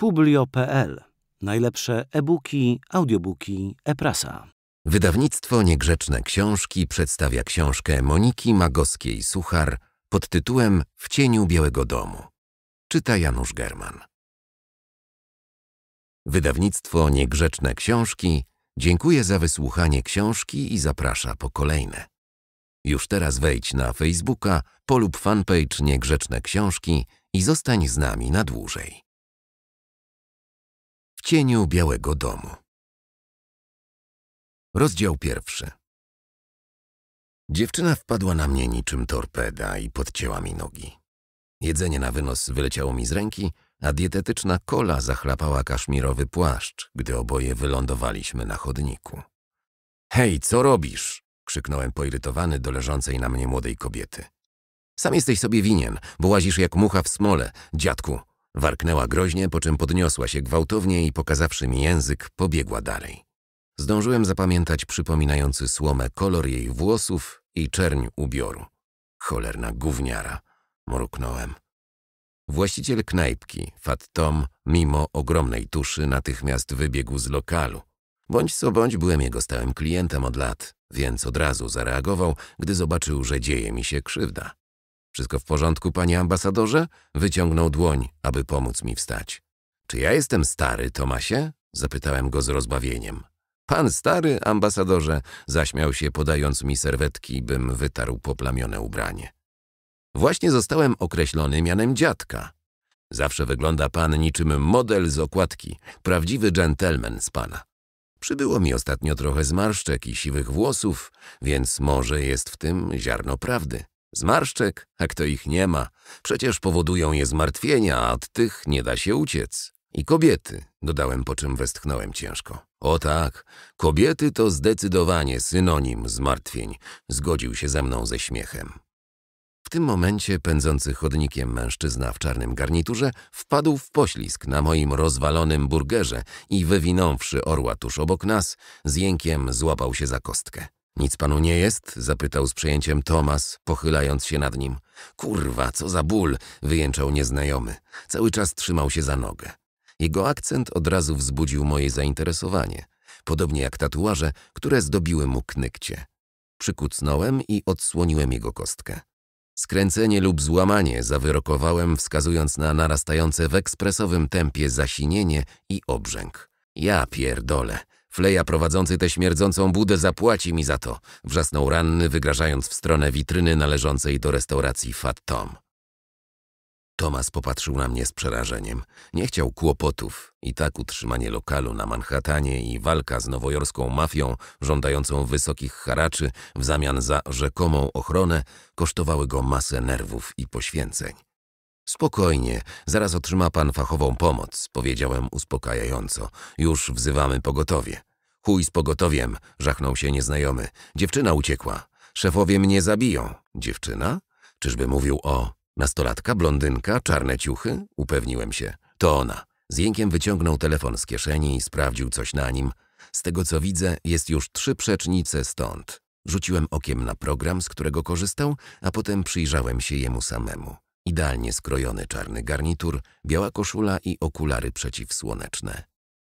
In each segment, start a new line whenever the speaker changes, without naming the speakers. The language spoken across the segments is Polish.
Publio.pl. Najlepsze e-booki, audiobooki, e-prasa. Wydawnictwo Niegrzeczne Książki przedstawia książkę Moniki Magowskiej-Suchar pod tytułem W cieniu Białego Domu. Czyta Janusz German. Wydawnictwo Niegrzeczne Książki dziękuję za wysłuchanie książki i zaprasza po kolejne. Już teraz wejdź na Facebooka, polub fanpage Niegrzeczne Książki i zostań z nami na dłużej cieniu Białego Domu. Rozdział pierwszy. Dziewczyna wpadła na mnie niczym torpeda i podcięła mi nogi. Jedzenie na wynos wyleciało mi z ręki, a dietetyczna kola zachlapała kaszmirowy płaszcz, gdy oboje wylądowaliśmy na chodniku. Hej, co robisz? krzyknąłem poirytowany do leżącej na mnie młodej kobiety. Sam jesteś sobie winien, bo łazisz jak mucha w smole, dziadku, Warknęła groźnie, po czym podniosła się gwałtownie i pokazawszy mi język, pobiegła dalej. Zdążyłem zapamiętać przypominający słomę kolor jej włosów i czerń ubioru. Cholerna gówniara, mruknąłem. Właściciel knajpki, Fat Tom, mimo ogromnej tuszy, natychmiast wybiegł z lokalu. Bądź co bądź byłem jego stałym klientem od lat, więc od razu zareagował, gdy zobaczył, że dzieje mi się krzywda. Wszystko w porządku, panie ambasadorze? Wyciągnął dłoń, aby pomóc mi wstać. Czy ja jestem stary, Tomasie? Zapytałem go z rozbawieniem. Pan stary, ambasadorze, zaśmiał się, podając mi serwetki, bym wytarł poplamione ubranie. Właśnie zostałem określony mianem dziadka. Zawsze wygląda pan niczym model z okładki, prawdziwy dżentelmen z pana. Przybyło mi ostatnio trochę zmarszczek i siwych włosów, więc może jest w tym ziarno prawdy. Zmarszczek, a kto ich nie ma, przecież powodują je zmartwienia, a od tych nie da się uciec. I kobiety, dodałem, po czym westchnąłem ciężko. O tak, kobiety to zdecydowanie synonim zmartwień, zgodził się ze mną ze śmiechem. W tym momencie pędzący chodnikiem mężczyzna w czarnym garniturze wpadł w poślizg na moim rozwalonym burgerze i wywinąwszy orła tuż obok nas, z jękiem złapał się za kostkę. Nic panu nie jest? zapytał z przejęciem Tomas, pochylając się nad nim. Kurwa, co za ból! wyjęczał nieznajomy. Cały czas trzymał się za nogę. Jego akcent od razu wzbudził moje zainteresowanie, podobnie jak tatuaże, które zdobiły mu knykcie. Przykucnąłem i odsłoniłem jego kostkę. Skręcenie lub złamanie zawyrokowałem, wskazując na narastające w ekspresowym tempie zasinienie i obrzęk. Ja pierdolę, Fleja prowadzący tę śmierdzącą budę zapłaci mi za to, wrzasnął ranny, wygrażając w stronę witryny należącej do restauracji Fat Tom. Tomas popatrzył na mnie z przerażeniem. Nie chciał kłopotów. I tak utrzymanie lokalu na Manhattanie i walka z nowojorską mafią żądającą wysokich haraczy w zamian za rzekomą ochronę kosztowały go masę nerwów i poświęceń. Spokojnie, zaraz otrzyma pan fachową pomoc, powiedziałem uspokajająco. Już wzywamy pogotowie. Chuj z pogotowiem, żachnął się nieznajomy. Dziewczyna uciekła. Szefowie mnie zabiją. Dziewczyna? Czyżby mówił o... Nastolatka, blondynka, czarne ciuchy? Upewniłem się. To ona. Z jękiem wyciągnął telefon z kieszeni i sprawdził coś na nim. Z tego co widzę, jest już trzy przecznice stąd. Rzuciłem okiem na program, z którego korzystał, a potem przyjrzałem się jemu samemu. Idealnie skrojony czarny garnitur, biała koszula i okulary przeciwsłoneczne.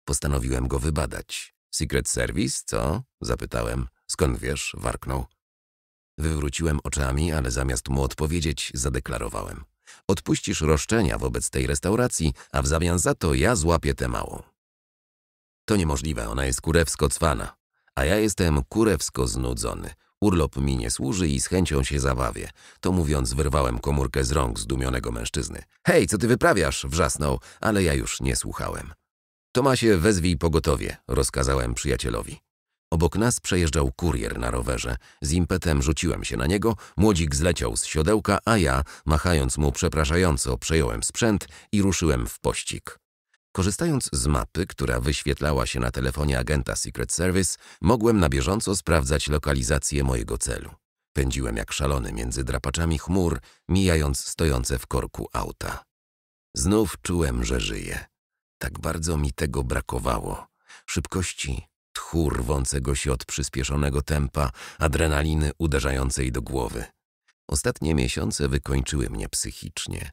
Postanowiłem go wybadać. Secret Service, co? Zapytałem. Skąd wiesz? Warknął. Wywróciłem oczami, ale zamiast mu odpowiedzieć, zadeklarowałem. Odpuścisz roszczenia wobec tej restauracji, a w zamian za to ja złapię tę małą. To niemożliwe, ona jest kurewsko cwana, a ja jestem kurewsko znudzony. Urlop mi nie służy i z chęcią się zabawię. To mówiąc wyrwałem komórkę z rąk zdumionego mężczyzny. Hej, co ty wyprawiasz? Wrzasnął, ale ja już nie słuchałem. Tomasie, wezwij pogotowie, rozkazałem przyjacielowi. Obok nas przejeżdżał kurier na rowerze. Z impetem rzuciłem się na niego, młodzik zleciał z siodełka, a ja, machając mu przepraszająco, przejąłem sprzęt i ruszyłem w pościg. Korzystając z mapy, która wyświetlała się na telefonie agenta Secret Service, mogłem na bieżąco sprawdzać lokalizację mojego celu. Pędziłem jak szalony między drapaczami chmur, mijając stojące w korku auta. Znów czułem, że żyję. Tak bardzo mi tego brakowało. Szybkości, tchu rwącego się od przyspieszonego tempa, adrenaliny uderzającej do głowy. Ostatnie miesiące wykończyły mnie psychicznie.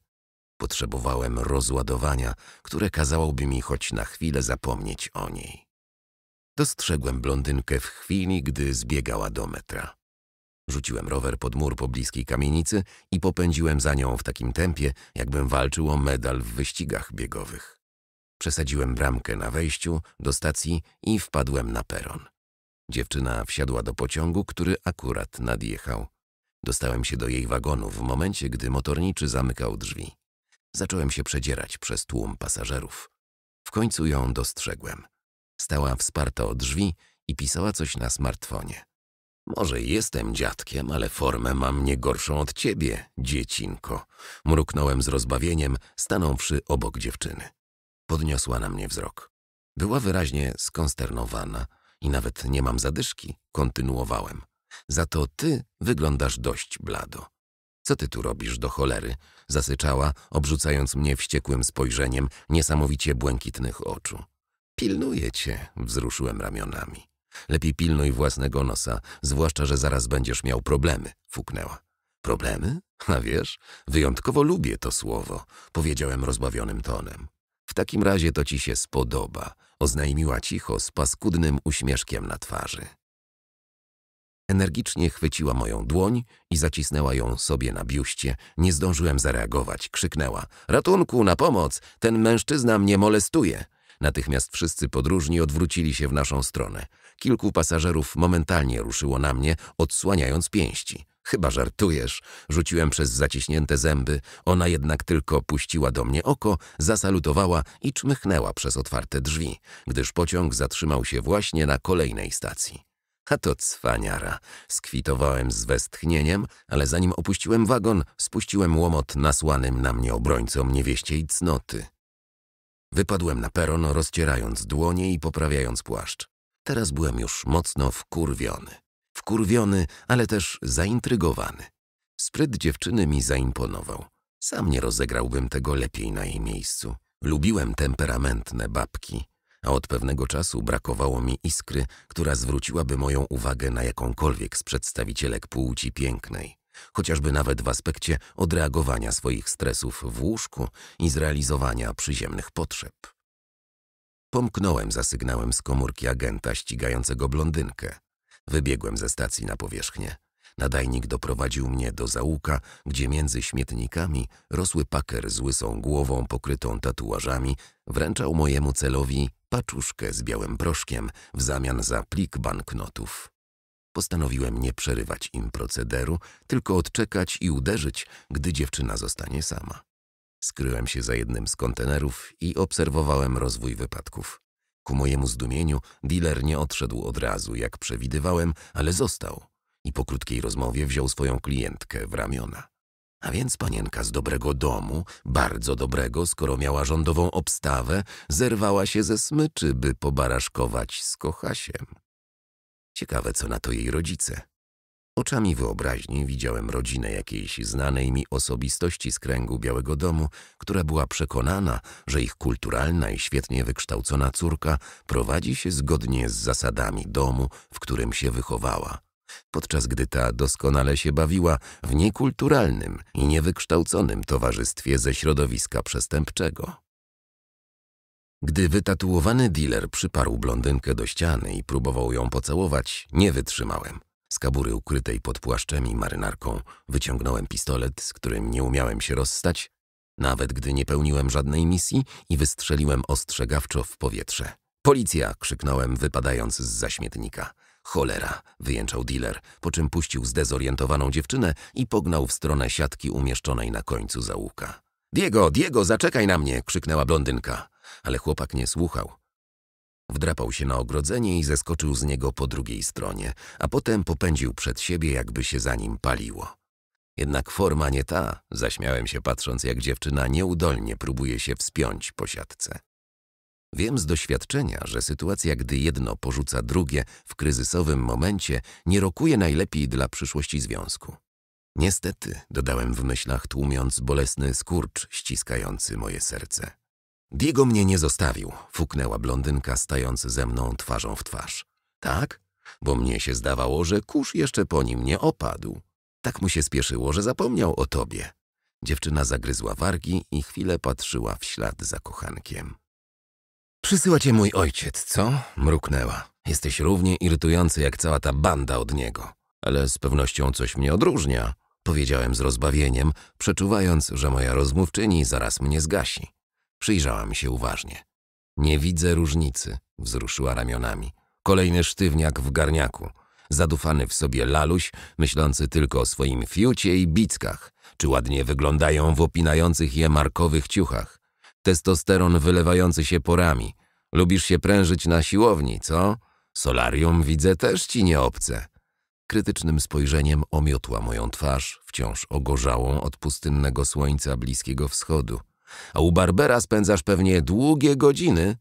Potrzebowałem rozładowania, które kazałoby mi choć na chwilę zapomnieć o niej. Dostrzegłem blondynkę w chwili, gdy zbiegała do metra. Rzuciłem rower pod mur pobliskiej kamienicy i popędziłem za nią w takim tempie, jakbym walczył o medal w wyścigach biegowych. Przesadziłem bramkę na wejściu do stacji i wpadłem na peron. Dziewczyna wsiadła do pociągu, który akurat nadjechał. Dostałem się do jej wagonu w momencie, gdy motorniczy zamykał drzwi. Zacząłem się przedzierać przez tłum pasażerów. W końcu ją dostrzegłem. Stała wsparta o drzwi i pisała coś na smartfonie. Może jestem dziadkiem, ale formę mam nie gorszą od ciebie, dziecinko. Mruknąłem z rozbawieniem, stanąwszy obok dziewczyny. Podniosła na mnie wzrok. Była wyraźnie skonsternowana i nawet nie mam zadyszki, kontynuowałem. Za to ty wyglądasz dość blado. Co ty tu robisz do cholery? Zasyczała, obrzucając mnie wściekłym spojrzeniem niesamowicie błękitnych oczu. Pilnuję cię, wzruszyłem ramionami. Lepiej pilnuj własnego nosa, zwłaszcza, że zaraz będziesz miał problemy, fuknęła. Problemy? A wiesz, wyjątkowo lubię to słowo, powiedziałem rozbawionym tonem takim razie to ci się spodoba, oznajmiła cicho z paskudnym uśmieszkiem na twarzy. Energicznie chwyciła moją dłoń i zacisnęła ją sobie na biuście. Nie zdążyłem zareagować. Krzyknęła. Ratunku, na pomoc! Ten mężczyzna mnie molestuje! Natychmiast wszyscy podróżni odwrócili się w naszą stronę. Kilku pasażerów momentalnie ruszyło na mnie, odsłaniając pięści. Chyba żartujesz, rzuciłem przez zaciśnięte zęby. Ona jednak tylko puściła do mnie oko, zasalutowała i czmychnęła przez otwarte drzwi, gdyż pociąg zatrzymał się właśnie na kolejnej stacji. A to cwaniara. Skwitowałem z westchnieniem, ale zanim opuściłem wagon, spuściłem łomot nasłanym na mnie obrońcom niewieściej cnoty. Wypadłem na peron, rozcierając dłonie i poprawiając płaszcz. Teraz byłem już mocno wkurwiony wkurwiony, ale też zaintrygowany. Spryt dziewczyny mi zaimponował. Sam nie rozegrałbym tego lepiej na jej miejscu. Lubiłem temperamentne babki, a od pewnego czasu brakowało mi iskry, która zwróciłaby moją uwagę na jakąkolwiek z przedstawicielek płci pięknej, chociażby nawet w aspekcie odreagowania swoich stresów w łóżku i zrealizowania przyziemnych potrzeb. Pomknąłem za sygnałem z komórki agenta ścigającego blondynkę. Wybiegłem ze stacji na powierzchnię. Nadajnik doprowadził mnie do załuka, gdzie między śmietnikami rosły paker z łysą głową pokrytą tatuażami, wręczał mojemu celowi paczuszkę z białym proszkiem w zamian za plik banknotów. Postanowiłem nie przerywać im procederu, tylko odczekać i uderzyć, gdy dziewczyna zostanie sama. Skryłem się za jednym z kontenerów i obserwowałem rozwój wypadków. Ku mojemu zdumieniu, dealer nie odszedł od razu, jak przewidywałem, ale został i po krótkiej rozmowie wziął swoją klientkę w ramiona. A więc panienka z dobrego domu, bardzo dobrego, skoro miała rządową obstawę, zerwała się ze smyczy, by pobaraszkować z kochasiem. Ciekawe, co na to jej rodzice. Oczami wyobraźni widziałem rodzinę jakiejś znanej mi osobistości z kręgu Białego Domu, która była przekonana, że ich kulturalna i świetnie wykształcona córka prowadzi się zgodnie z zasadami domu, w którym się wychowała. Podczas gdy ta doskonale się bawiła w niekulturalnym i niewykształconym towarzystwie ze środowiska przestępczego. Gdy wytatuowany dealer przyparł blondynkę do ściany i próbował ją pocałować, nie wytrzymałem. Z kabury ukrytej pod płaszczem i marynarką wyciągnąłem pistolet, z którym nie umiałem się rozstać, nawet gdy nie pełniłem żadnej misji i wystrzeliłem ostrzegawczo w powietrze. Policja! krzyknąłem, wypadając z zaśmietnika. Cholera! wyjęczał dealer, po czym puścił zdezorientowaną dziewczynę i pognał w stronę siatki umieszczonej na końcu załuka. Diego, Diego, zaczekaj na mnie! krzyknęła blondynka. Ale chłopak nie słuchał. Wdrapał się na ogrodzenie i zeskoczył z niego po drugiej stronie, a potem popędził przed siebie, jakby się za nim paliło. Jednak forma nie ta, zaśmiałem się patrząc, jak dziewczyna nieudolnie próbuje się wspiąć po siatce. Wiem z doświadczenia, że sytuacja, gdy jedno porzuca drugie w kryzysowym momencie, nie rokuje najlepiej dla przyszłości związku. Niestety, dodałem w myślach, tłumiąc bolesny skurcz ściskający moje serce. Diego mnie nie zostawił, fuknęła blondynka, stając ze mną twarzą w twarz. Tak? Bo mnie się zdawało, że kurz jeszcze po nim nie opadł. Tak mu się spieszyło, że zapomniał o tobie. Dziewczyna zagryzła wargi i chwilę patrzyła w ślad za kochankiem. Przysyła cię mój ojciec, co? Mruknęła. Jesteś równie irytujący jak cała ta banda od niego. Ale z pewnością coś mnie odróżnia. Powiedziałem z rozbawieniem, przeczuwając, że moja rozmówczyni zaraz mnie zgasi. Przyjrzała mi się uważnie. Nie widzę różnicy, wzruszyła ramionami. Kolejny sztywniak w garniaku. Zadufany w sobie laluś, myślący tylko o swoim fiucie i bickach, czy ładnie wyglądają w opinających je markowych ciuchach. Testosteron wylewający się porami. Lubisz się prężyć na siłowni, co? Solarium widzę też ci nieobce. Krytycznym spojrzeniem omiotła moją twarz, wciąż ogorzałą od pustynnego słońca Bliskiego Wschodu a u Barbera spędzasz pewnie długie godziny.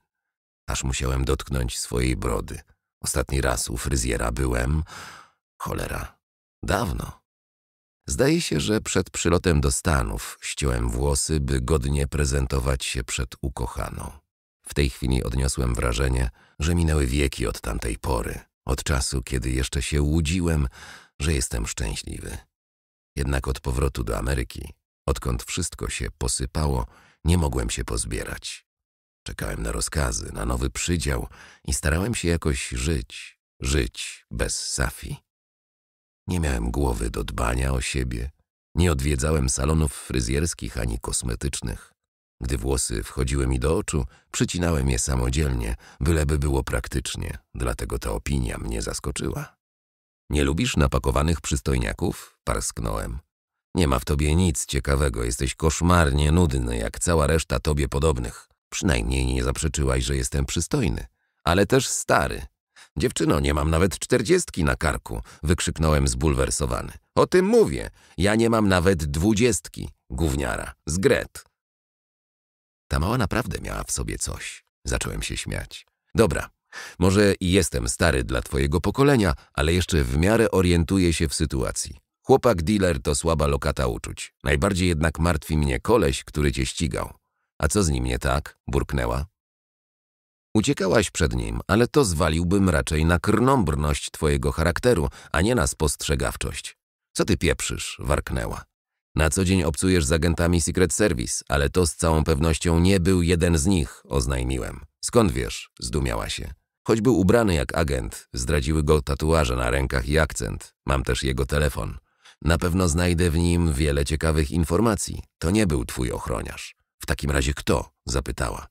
Aż musiałem dotknąć swojej brody. Ostatni raz u fryzjera byłem... Cholera. Dawno. Zdaje się, że przed przylotem do Stanów ściąłem włosy, by godnie prezentować się przed ukochaną. W tej chwili odniosłem wrażenie, że minęły wieki od tamtej pory, od czasu, kiedy jeszcze się łudziłem, że jestem szczęśliwy. Jednak od powrotu do Ameryki Odkąd wszystko się posypało, nie mogłem się pozbierać. Czekałem na rozkazy, na nowy przydział i starałem się jakoś żyć, żyć bez Safi. Nie miałem głowy do dbania o siebie, nie odwiedzałem salonów fryzjerskich ani kosmetycznych. Gdy włosy wchodziły mi do oczu, przycinałem je samodzielnie, byleby było praktycznie, dlatego ta opinia mnie zaskoczyła. Nie lubisz napakowanych przystojniaków? Parsknąłem. Nie ma w tobie nic ciekawego, jesteś koszmarnie nudny, jak cała reszta tobie podobnych. Przynajmniej nie zaprzeczyłaś, że jestem przystojny, ale też stary. Dziewczyno, nie mam nawet czterdziestki na karku, wykrzyknąłem zbulwersowany. O tym mówię, ja nie mam nawet dwudziestki, gówniara, gret. Ta mała naprawdę miała w sobie coś. Zacząłem się śmiać. Dobra, może i jestem stary dla twojego pokolenia, ale jeszcze w miarę orientuję się w sytuacji. Chłopak dealer to słaba lokata uczuć. Najbardziej jednak martwi mnie koleś, który cię ścigał. A co z nim nie tak? Burknęła. Uciekałaś przed nim, ale to zwaliłbym raczej na krnąbrność twojego charakteru, a nie na spostrzegawczość. Co ty pieprzysz? Warknęła. Na co dzień obcujesz z agentami Secret Service, ale to z całą pewnością nie był jeden z nich, oznajmiłem. Skąd wiesz? Zdumiała się. Choć był ubrany jak agent, zdradziły go tatuaże na rękach i akcent. Mam też jego telefon. Na pewno znajdę w nim wiele ciekawych informacji. To nie był twój ochroniarz. W takim razie kto? zapytała.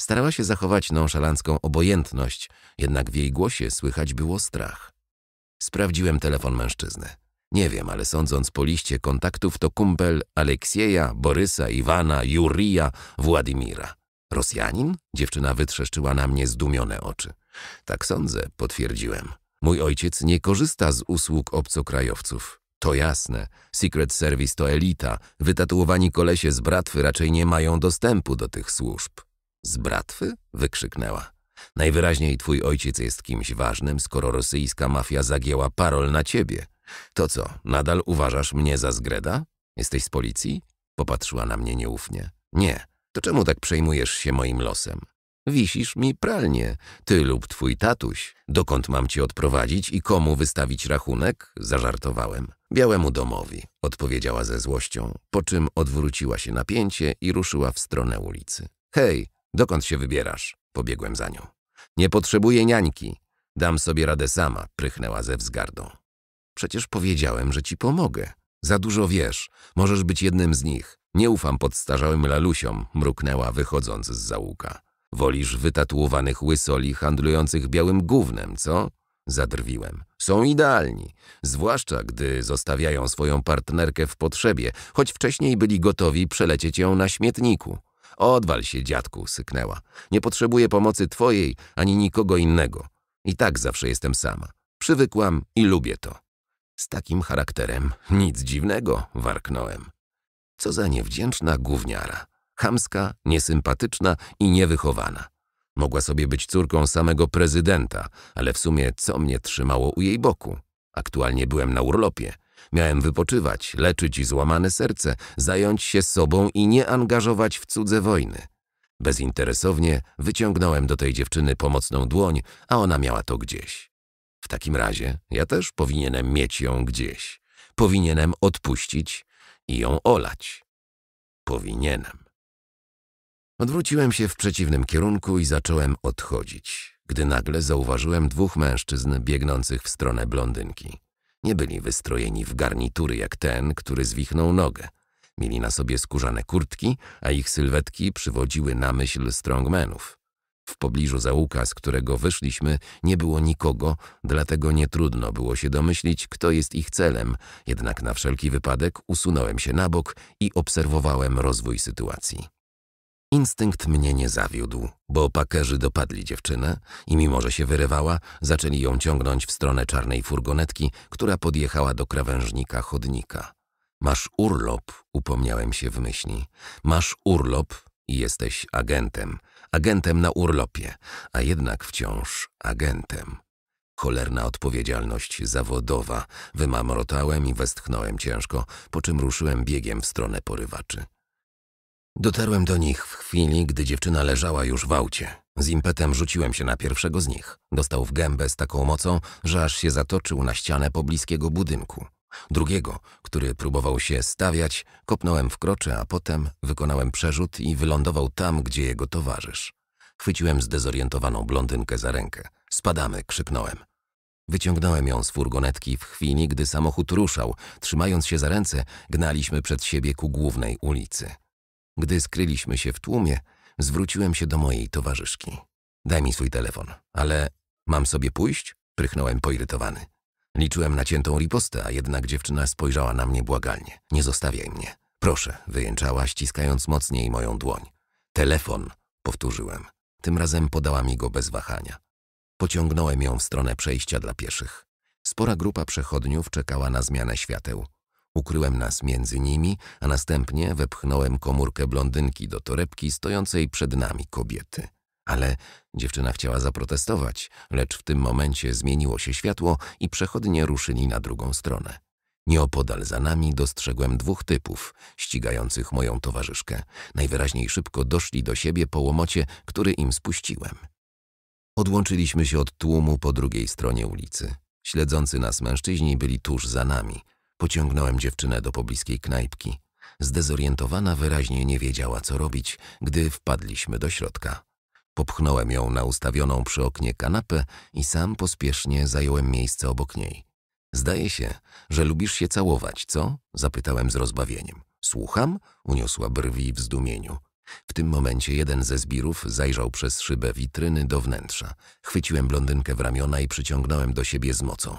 Starała się zachować nonszalancką obojętność, jednak w jej głosie słychać było strach. Sprawdziłem telefon mężczyzny. Nie wiem, ale sądząc po liście kontaktów to kumpel Aleksieja, Borysa, Iwana, Jurija, Władimira. Rosjanin? Dziewczyna wytrzeszczyła na mnie zdumione oczy. Tak sądzę, potwierdziłem. Mój ojciec nie korzysta z usług obcokrajowców. To jasne, Secret Service to elita, wytatuowani kolesie z bratwy raczej nie mają dostępu do tych służb. Z bratwy? wykrzyknęła. Najwyraźniej twój ojciec jest kimś ważnym, skoro rosyjska mafia zagięła parol na ciebie. To co, nadal uważasz mnie za zgreda? Jesteś z policji? Popatrzyła na mnie nieufnie. Nie, to czemu tak przejmujesz się moim losem? Wisisz mi pralnie, ty lub twój tatuś. Dokąd mam cię odprowadzić i komu wystawić rachunek? Zażartowałem. Białemu domowi, odpowiedziała ze złością, po czym odwróciła się napięcie i ruszyła w stronę ulicy. Hej, dokąd się wybierasz? Pobiegłem za nią. Nie potrzebuję niańki. Dam sobie radę sama, prychnęła ze wzgardą. Przecież powiedziałem, że ci pomogę. Za dużo wiesz. Możesz być jednym z nich. Nie ufam podstarzałym lalusiom, mruknęła wychodząc z załuka. Wolisz wytatuowanych łysoli handlujących białym gównem, co? Zadrwiłem. Są idealni, zwłaszcza gdy zostawiają swoją partnerkę w potrzebie, choć wcześniej byli gotowi przelecieć ją na śmietniku. Odwal się, dziadku, syknęła. Nie potrzebuję pomocy twojej ani nikogo innego. I tak zawsze jestem sama. Przywykłam i lubię to. Z takim charakterem nic dziwnego, warknąłem. Co za niewdzięczna gówniara. Chamska, niesympatyczna i niewychowana. Mogła sobie być córką samego prezydenta, ale w sumie co mnie trzymało u jej boku? Aktualnie byłem na urlopie. Miałem wypoczywać, leczyć złamane serce, zająć się sobą i nie angażować w cudze wojny. Bezinteresownie wyciągnąłem do tej dziewczyny pomocną dłoń, a ona miała to gdzieś. W takim razie ja też powinienem mieć ją gdzieś. Powinienem odpuścić i ją olać. Powinienem. Odwróciłem się w przeciwnym kierunku i zacząłem odchodzić, gdy nagle zauważyłem dwóch mężczyzn biegnących w stronę blondynki. Nie byli wystrojeni w garnitury jak ten, który zwichnął nogę. Mieli na sobie skórzane kurtki, a ich sylwetki przywodziły na myśl strongmenów. W pobliżu załuka, z którego wyszliśmy, nie było nikogo, dlatego nie trudno było się domyślić, kto jest ich celem, jednak na wszelki wypadek usunąłem się na bok i obserwowałem rozwój sytuacji. Instynkt mnie nie zawiódł, bo pakerzy dopadli dziewczynę i mimo, że się wyrywała, zaczęli ją ciągnąć w stronę czarnej furgonetki, która podjechała do krawężnika chodnika. Masz urlop, upomniałem się w myśli. Masz urlop i jesteś agentem. Agentem na urlopie, a jednak wciąż agentem. Cholerna odpowiedzialność zawodowa. Wymamrotałem i westchnąłem ciężko, po czym ruszyłem biegiem w stronę porywaczy. Dotarłem do nich w chwili, gdy dziewczyna leżała już w aucie. Z impetem rzuciłem się na pierwszego z nich. Dostał w gębę z taką mocą, że aż się zatoczył na ścianę pobliskiego budynku. Drugiego, który próbował się stawiać, kopnąłem w krocze, a potem wykonałem przerzut i wylądował tam, gdzie jego towarzysz. Chwyciłem zdezorientowaną blondynkę za rękę. Spadamy, krzyknąłem. Wyciągnąłem ją z furgonetki w chwili, gdy samochód ruszał. Trzymając się za ręce, gnaliśmy przed siebie ku głównej ulicy. Gdy skryliśmy się w tłumie, zwróciłem się do mojej towarzyszki. Daj mi swój telefon, ale mam sobie pójść? Prychnąłem poirytowany. Liczyłem na ciętą ripostę, a jednak dziewczyna spojrzała na mnie błagalnie. Nie zostawiaj mnie. Proszę, wyjęczała, ściskając mocniej moją dłoń. Telefon, powtórzyłem. Tym razem podała mi go bez wahania. Pociągnąłem ją w stronę przejścia dla pieszych. Spora grupa przechodniów czekała na zmianę świateł. Ukryłem nas między nimi, a następnie wepchnąłem komórkę blondynki do torebki stojącej przed nami kobiety. Ale dziewczyna chciała zaprotestować, lecz w tym momencie zmieniło się światło i przechodnie ruszyli na drugą stronę. Nieopodal za nami dostrzegłem dwóch typów, ścigających moją towarzyszkę. Najwyraźniej szybko doszli do siebie po łomocie, który im spuściłem. Odłączyliśmy się od tłumu po drugiej stronie ulicy. Śledzący nas mężczyźni byli tuż za nami – Pociągnąłem dziewczynę do pobliskiej knajpki. Zdezorientowana wyraźnie nie wiedziała, co robić, gdy wpadliśmy do środka. Popchnąłem ją na ustawioną przy oknie kanapę i sam pospiesznie zająłem miejsce obok niej. Zdaje się, że lubisz się całować, co? Zapytałem z rozbawieniem. Słucham? Uniosła brwi w zdumieniu. W tym momencie jeden ze zbirów zajrzał przez szybę witryny do wnętrza. Chwyciłem blondynkę w ramiona i przyciągnąłem do siebie z mocą.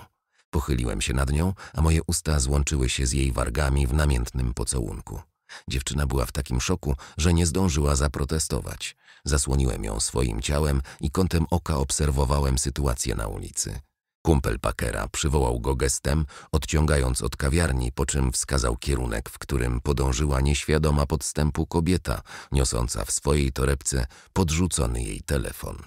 Pochyliłem się nad nią, a moje usta złączyły się z jej wargami w namiętnym pocałunku. Dziewczyna była w takim szoku, że nie zdążyła zaprotestować. Zasłoniłem ją swoim ciałem i kątem oka obserwowałem sytuację na ulicy. Kumpel Pakera przywołał go gestem, odciągając od kawiarni, po czym wskazał kierunek, w którym podążyła nieświadoma podstępu kobieta, niosąca w swojej torebce podrzucony jej telefon.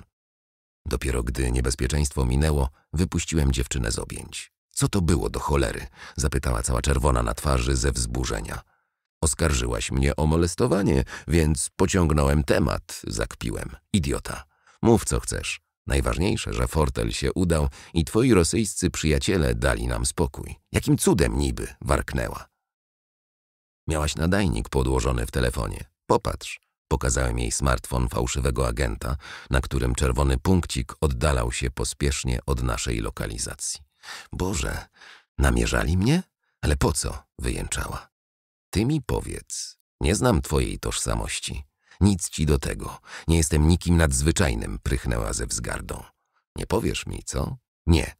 Dopiero gdy niebezpieczeństwo minęło, wypuściłem dziewczynę z objęć. Co to było do cholery? Zapytała cała czerwona na twarzy ze wzburzenia. Oskarżyłaś mnie o molestowanie, więc pociągnąłem temat, zakpiłem. Idiota. Mów co chcesz. Najważniejsze, że fortel się udał i twoi rosyjscy przyjaciele dali nam spokój. Jakim cudem niby? warknęła. Miałaś nadajnik podłożony w telefonie. Popatrz. Pokazałem jej smartfon fałszywego agenta, na którym czerwony punkcik oddalał się pospiesznie od naszej lokalizacji. Boże, namierzali mnie? Ale po co? wyjęczała. Ty mi powiedz, nie znam twojej tożsamości. Nic ci do tego. Nie jestem nikim nadzwyczajnym, prychnęła ze wzgardą. Nie powiesz mi, co? Nie.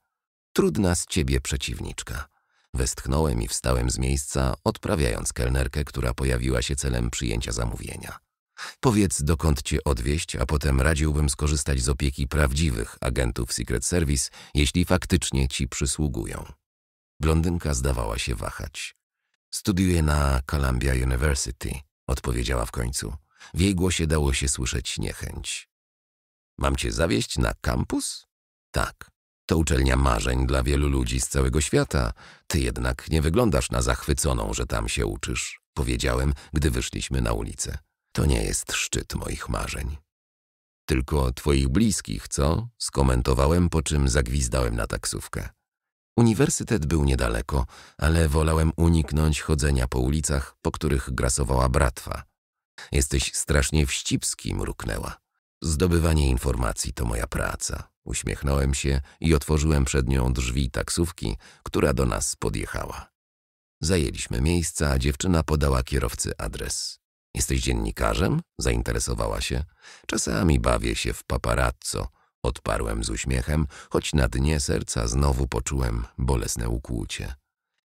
Trudna z ciebie przeciwniczka. Westchnąłem i wstałem z miejsca, odprawiając kelnerkę, która pojawiła się celem przyjęcia zamówienia. Powiedz, dokąd cię odwieźć, a potem radziłbym skorzystać z opieki prawdziwych agentów Secret Service, jeśli faktycznie ci przysługują. Blondynka zdawała się wahać. Studiuję na Columbia University, odpowiedziała w końcu. W jej głosie dało się słyszeć niechęć. Mam cię zawieźć na kampus? Tak. To uczelnia marzeń dla wielu ludzi z całego świata. Ty jednak nie wyglądasz na zachwyconą, że tam się uczysz, powiedziałem, gdy wyszliśmy na ulicę. To nie jest szczyt moich marzeń. Tylko twoich bliskich, co? Skomentowałem, po czym zagwizdałem na taksówkę. Uniwersytet był niedaleko, ale wolałem uniknąć chodzenia po ulicach, po których grasowała bratwa. Jesteś strasznie wścibski, mruknęła. Zdobywanie informacji to moja praca. Uśmiechnąłem się i otworzyłem przed nią drzwi taksówki, która do nas podjechała. Zajęliśmy miejsca, a dziewczyna podała kierowcy adres. Jesteś dziennikarzem? Zainteresowała się. Czasami bawię się w paparazzo. Odparłem z uśmiechem, choć na dnie serca znowu poczułem bolesne ukłucie.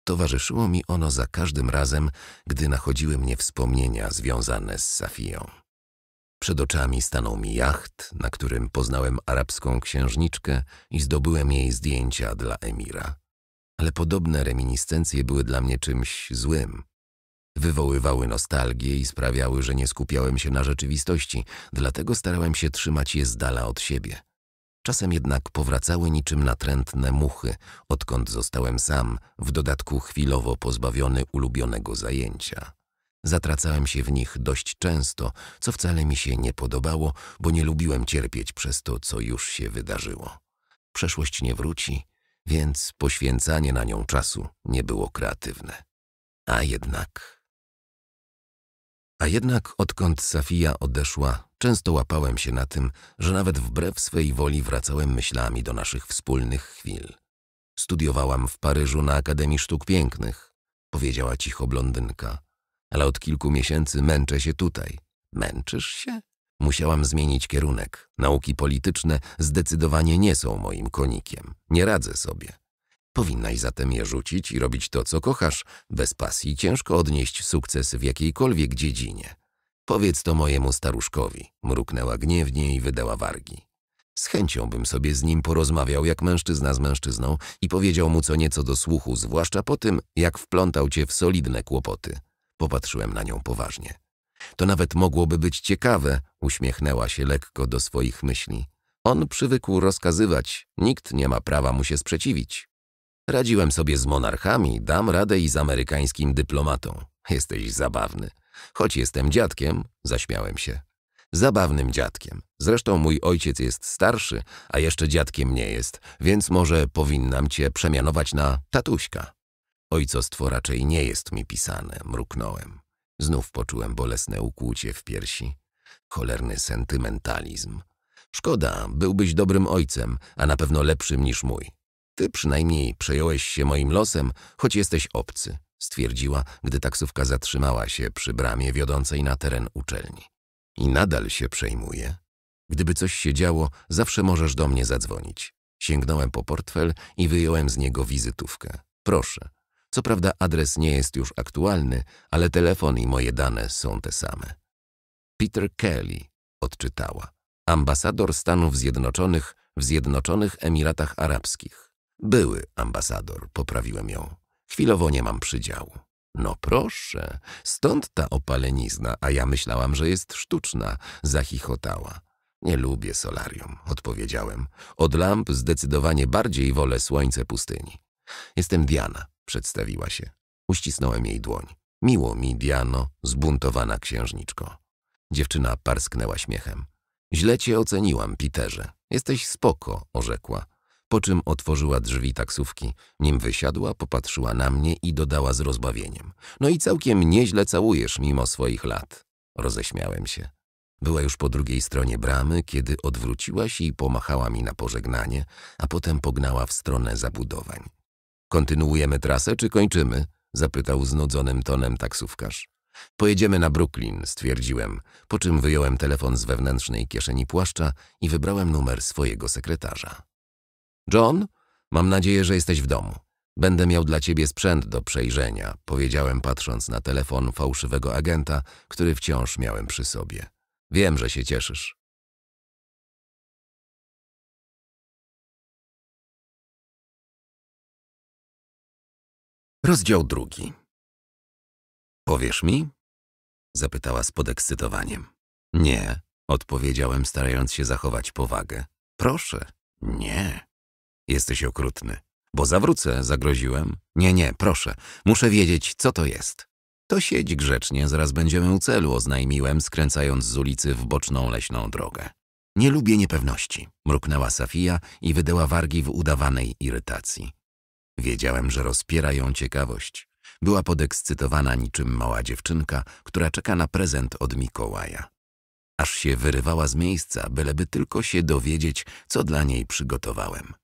Towarzyszyło mi ono za każdym razem, gdy nachodziły mnie wspomnienia związane z Safią. Przed oczami stanął mi jacht, na którym poznałem arabską księżniczkę i zdobyłem jej zdjęcia dla emira. Ale podobne reminiscencje były dla mnie czymś złym, Wywoływały nostalgię i sprawiały, że nie skupiałem się na rzeczywistości, dlatego starałem się trzymać je z dala od siebie. Czasem jednak powracały niczym natrętne muchy, odkąd zostałem sam, w dodatku chwilowo pozbawiony ulubionego zajęcia. Zatracałem się w nich dość często, co wcale mi się nie podobało, bo nie lubiłem cierpieć przez to, co już się wydarzyło. Przeszłość nie wróci, więc poświęcanie na nią czasu nie było kreatywne. A jednak a jednak odkąd Safia odeszła, często łapałem się na tym, że nawet wbrew swej woli wracałem myślami do naszych wspólnych chwil. Studiowałam w Paryżu na Akademii Sztuk Pięknych, powiedziała cicho blondynka. Ale od kilku miesięcy męczę się tutaj. Męczysz się? Musiałam zmienić kierunek. Nauki polityczne zdecydowanie nie są moim konikiem. Nie radzę sobie. Powinnaś zatem je rzucić i robić to, co kochasz. Bez pasji ciężko odnieść sukces w jakiejkolwiek dziedzinie. Powiedz to mojemu staruszkowi, mruknęła gniewnie i wydała wargi. Z chęcią bym sobie z nim porozmawiał jak mężczyzna z mężczyzną i powiedział mu co nieco do słuchu, zwłaszcza po tym, jak wplątał cię w solidne kłopoty. Popatrzyłem na nią poważnie. To nawet mogłoby być ciekawe, uśmiechnęła się lekko do swoich myśli. On przywykł rozkazywać, nikt nie ma prawa mu się sprzeciwić. Radziłem sobie z monarchami, dam radę i z amerykańskim dyplomatą. Jesteś zabawny. Choć jestem dziadkiem, zaśmiałem się. Zabawnym dziadkiem. Zresztą mój ojciec jest starszy, a jeszcze dziadkiem nie jest, więc może powinnam cię przemianować na tatuśka. Ojcostwo raczej nie jest mi pisane, mruknąłem. Znów poczułem bolesne ukłucie w piersi. Cholerny sentymentalizm. Szkoda, byłbyś dobrym ojcem, a na pewno lepszym niż mój. Ty przynajmniej przejąłeś się moim losem, choć jesteś obcy, stwierdziła, gdy taksówka zatrzymała się przy bramie wiodącej na teren uczelni. I nadal się przejmuje. Gdyby coś się działo, zawsze możesz do mnie zadzwonić. Sięgnąłem po portfel i wyjąłem z niego wizytówkę. Proszę. Co prawda adres nie jest już aktualny, ale telefon i moje dane są te same. Peter Kelly, odczytała. Ambasador Stanów Zjednoczonych w Zjednoczonych Emiratach Arabskich. Były ambasador, poprawiłem ją. Chwilowo nie mam przydziału. No proszę, stąd ta opalenizna, a ja myślałam, że jest sztuczna, zachichotała. Nie lubię solarium, odpowiedziałem. Od lamp zdecydowanie bardziej wolę słońce pustyni. Jestem Diana, przedstawiła się. Uścisnąłem jej dłoń. Miło mi, Diano, zbuntowana księżniczko. Dziewczyna parsknęła śmiechem. Źle cię oceniłam, Piterze. Jesteś spoko, orzekła po czym otworzyła drzwi taksówki. Nim wysiadła, popatrzyła na mnie i dodała z rozbawieniem. No i całkiem nieźle całujesz mimo swoich lat. Roześmiałem się. Była już po drugiej stronie bramy, kiedy odwróciła się i pomachała mi na pożegnanie, a potem pognała w stronę zabudowań. Kontynuujemy trasę czy kończymy? Zapytał znudzonym tonem taksówkarz. Pojedziemy na Brooklyn, stwierdziłem, po czym wyjąłem telefon z wewnętrznej kieszeni płaszcza i wybrałem numer swojego sekretarza. John, mam nadzieję, że jesteś w domu. Będę miał dla ciebie sprzęt do przejrzenia, powiedziałem patrząc na telefon fałszywego agenta, który wciąż miałem przy sobie. Wiem, że się cieszysz. Rozdział drugi. Powiesz mi? Zapytała z podekscytowaniem. Nie, odpowiedziałem starając się zachować powagę. Proszę, nie. Jesteś okrutny. Bo zawrócę, zagroziłem. Nie, nie, proszę. Muszę wiedzieć, co to jest. To siedź grzecznie, zaraz będziemy u celu, oznajmiłem, skręcając z ulicy w boczną leśną drogę. Nie lubię niepewności, mruknęła Safia i wydeła wargi w udawanej irytacji. Wiedziałem, że rozpiera ją ciekawość. Była podekscytowana niczym mała dziewczynka, która czeka na prezent od Mikołaja. Aż się wyrywała z miejsca, byleby tylko się dowiedzieć, co dla niej przygotowałem.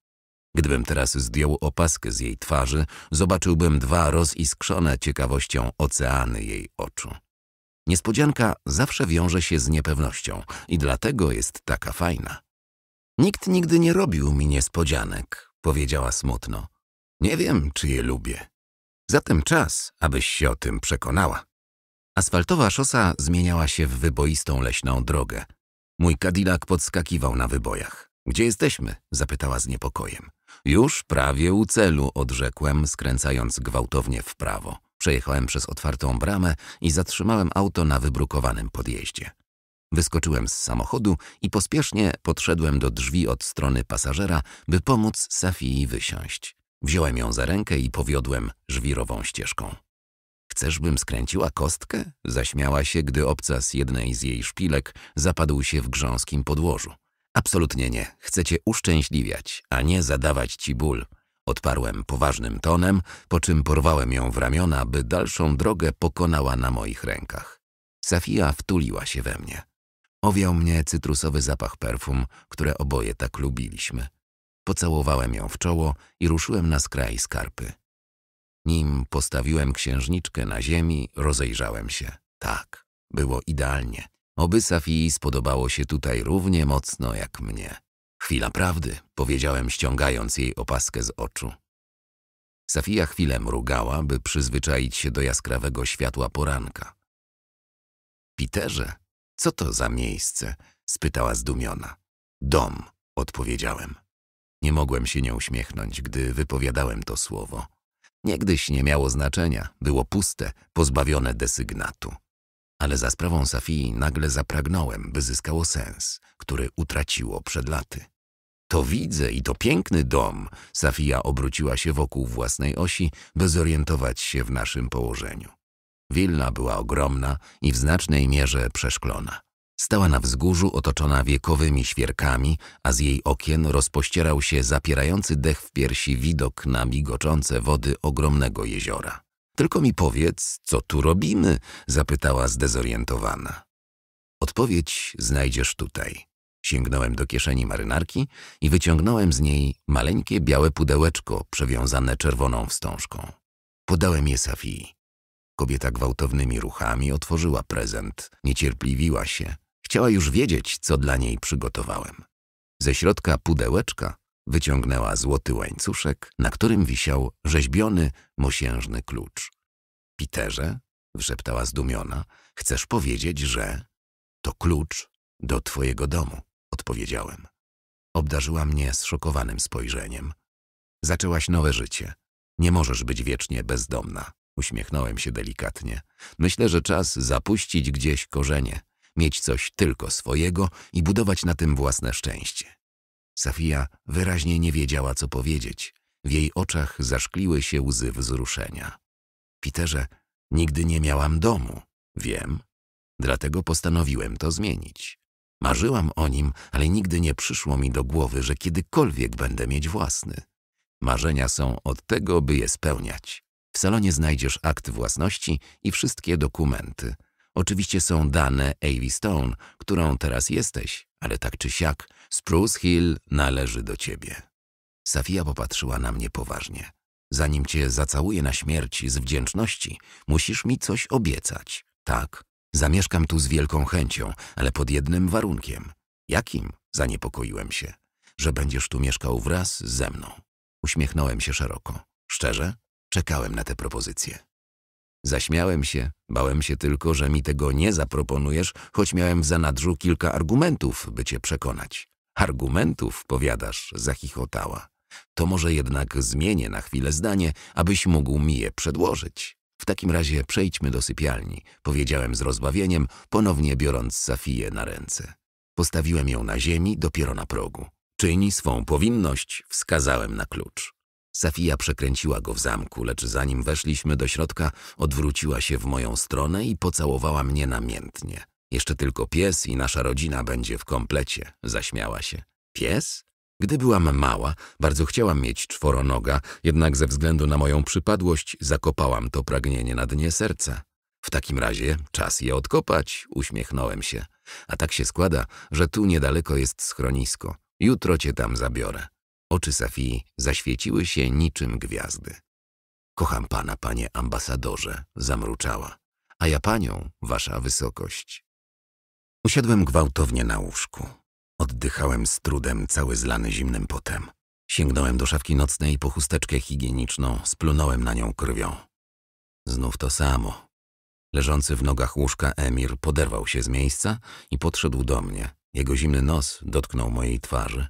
Gdybym teraz zdjął opaskę z jej twarzy, zobaczyłbym dwa roziskrzone ciekawością oceany jej oczu. Niespodzianka zawsze wiąże się z niepewnością i dlatego jest taka fajna. Nikt nigdy nie robił mi niespodzianek, powiedziała smutno. Nie wiem, czy je lubię. Zatem czas, abyś się o tym przekonała. Asfaltowa szosa zmieniała się w wyboistą leśną drogę. Mój Cadillac podskakiwał na wybojach. Gdzie jesteśmy? zapytała z niepokojem. Już prawie u celu, odrzekłem, skręcając gwałtownie w prawo. Przejechałem przez otwartą bramę i zatrzymałem auto na wybrukowanym podjeździe. Wyskoczyłem z samochodu i pospiesznie podszedłem do drzwi od strony pasażera, by pomóc Safii wysiąść. Wziąłem ją za rękę i powiodłem żwirową ścieżką. Chcesz, bym skręciła kostkę? Zaśmiała się, gdy obcas jednej z jej szpilek zapadł się w grząskim podłożu. Absolutnie nie. Chcecie uszczęśliwiać, a nie zadawać ci ból. Odparłem poważnym tonem, po czym porwałem ją w ramiona, by dalszą drogę pokonała na moich rękach. Safia wtuliła się we mnie. Owiał mnie cytrusowy zapach perfum, które oboje tak lubiliśmy. Pocałowałem ją w czoło i ruszyłem na skraj skarpy. Nim postawiłem księżniczkę na ziemi, rozejrzałem się. Tak, było idealnie. Oby Safii spodobało się tutaj równie mocno jak mnie. Chwila prawdy, powiedziałem ściągając jej opaskę z oczu. Safia chwilę mrugała, by przyzwyczaić się do jaskrawego światła poranka. Piterze, co to za miejsce? spytała zdumiona. Dom, odpowiedziałem. Nie mogłem się nie uśmiechnąć, gdy wypowiadałem to słowo. Niegdyś nie miało znaczenia, było puste, pozbawione desygnatu ale za sprawą Safii nagle zapragnąłem, by zyskało sens, który utraciło przed laty. To widzę i to piękny dom. Safia obróciła się wokół własnej osi, by zorientować się w naszym położeniu. Willa była ogromna i w znacznej mierze przeszklona. Stała na wzgórzu otoczona wiekowymi świerkami, a z jej okien rozpościerał się zapierający dech w piersi widok na migoczące wody ogromnego jeziora. Tylko mi powiedz, co tu robimy? zapytała zdezorientowana. Odpowiedź znajdziesz tutaj. Sięgnąłem do kieszeni marynarki i wyciągnąłem z niej maleńkie białe pudełeczko przewiązane czerwoną wstążką. Podałem je Safii. Kobieta gwałtownymi ruchami otworzyła prezent, niecierpliwiła się. Chciała już wiedzieć, co dla niej przygotowałem. Ze środka pudełeczka Wyciągnęła złoty łańcuszek, na którym wisiał rzeźbiony, mosiężny klucz. Piterze, wrzeptała zdumiona, chcesz powiedzieć, że to klucz do twojego domu, odpowiedziałem. Obdarzyła mnie zszokowanym spojrzeniem. Zaczęłaś nowe życie. Nie możesz być wiecznie bezdomna. Uśmiechnąłem się delikatnie. Myślę, że czas zapuścić gdzieś korzenie, mieć coś tylko swojego i budować na tym własne szczęście. Safia wyraźnie nie wiedziała, co powiedzieć. W jej oczach zaszkliły się łzy wzruszenia. Piterze, nigdy nie miałam domu. Wiem. Dlatego postanowiłem to zmienić. Marzyłam o nim, ale nigdy nie przyszło mi do głowy, że kiedykolwiek będę mieć własny. Marzenia są od tego, by je spełniać. W salonie znajdziesz akt własności i wszystkie dokumenty – oczywiście są dane Avi Stone, którą teraz jesteś, ale tak czy siak, Spruce Hill należy do ciebie. Safia popatrzyła na mnie poważnie. Zanim cię zacałuję na śmierć z wdzięczności, musisz mi coś obiecać. Tak, zamieszkam tu z wielką chęcią, ale pod jednym warunkiem. Jakim? Zaniepokoiłem się. Że będziesz tu mieszkał wraz ze mną. Uśmiechnąłem się szeroko. Szczerze? Czekałem na tę propozycję. Zaśmiałem się, bałem się tylko, że mi tego nie zaproponujesz, choć miałem w zanadrzu kilka argumentów, by cię przekonać. Argumentów, powiadasz, zachichotała. To może jednak zmienię na chwilę zdanie, abyś mógł mi je przedłożyć. W takim razie przejdźmy do sypialni, powiedziałem z rozbawieniem, ponownie biorąc Safię na ręce. Postawiłem ją na ziemi dopiero na progu. Czyni swą powinność, wskazałem na klucz. Safia przekręciła go w zamku, lecz zanim weszliśmy do środka, odwróciła się w moją stronę i pocałowała mnie namiętnie. Jeszcze tylko pies i nasza rodzina będzie w komplecie, zaśmiała się. Pies? Gdy byłam mała, bardzo chciałam mieć czworonoga, jednak ze względu na moją przypadłość zakopałam to pragnienie na dnie serca. W takim razie czas je odkopać, uśmiechnąłem się. A tak się składa, że tu niedaleko jest schronisko. Jutro cię tam zabiorę. Oczy Safii zaświeciły się niczym gwiazdy. Kocham pana, panie ambasadorze, zamruczała, a ja panią, wasza wysokość. Usiadłem gwałtownie na łóżku. Oddychałem z trudem, cały zlany zimnym potem. Sięgnąłem do szafki nocnej po chusteczkę higieniczną, splunąłem na nią krwią. Znów to samo. Leżący w nogach łóżka Emir poderwał się z miejsca i podszedł do mnie. Jego zimny nos dotknął mojej twarzy.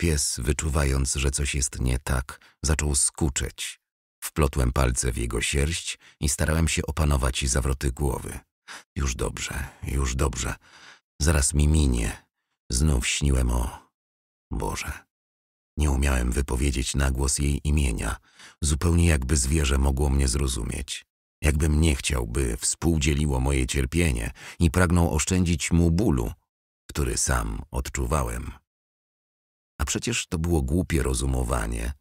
Pies, wyczuwając, że coś jest nie tak, zaczął skuczeć. Wplotłem palce w jego sierść i starałem się opanować zawroty głowy. Już dobrze, już dobrze. Zaraz mi minie. Znów śniłem o... Boże. Nie umiałem wypowiedzieć nagłos jej imienia, zupełnie jakby zwierzę mogło mnie zrozumieć. Jakbym nie chciał, by współdzieliło moje cierpienie i pragnął oszczędzić mu bólu, który sam odczuwałem. A przecież to było głupie rozumowanie,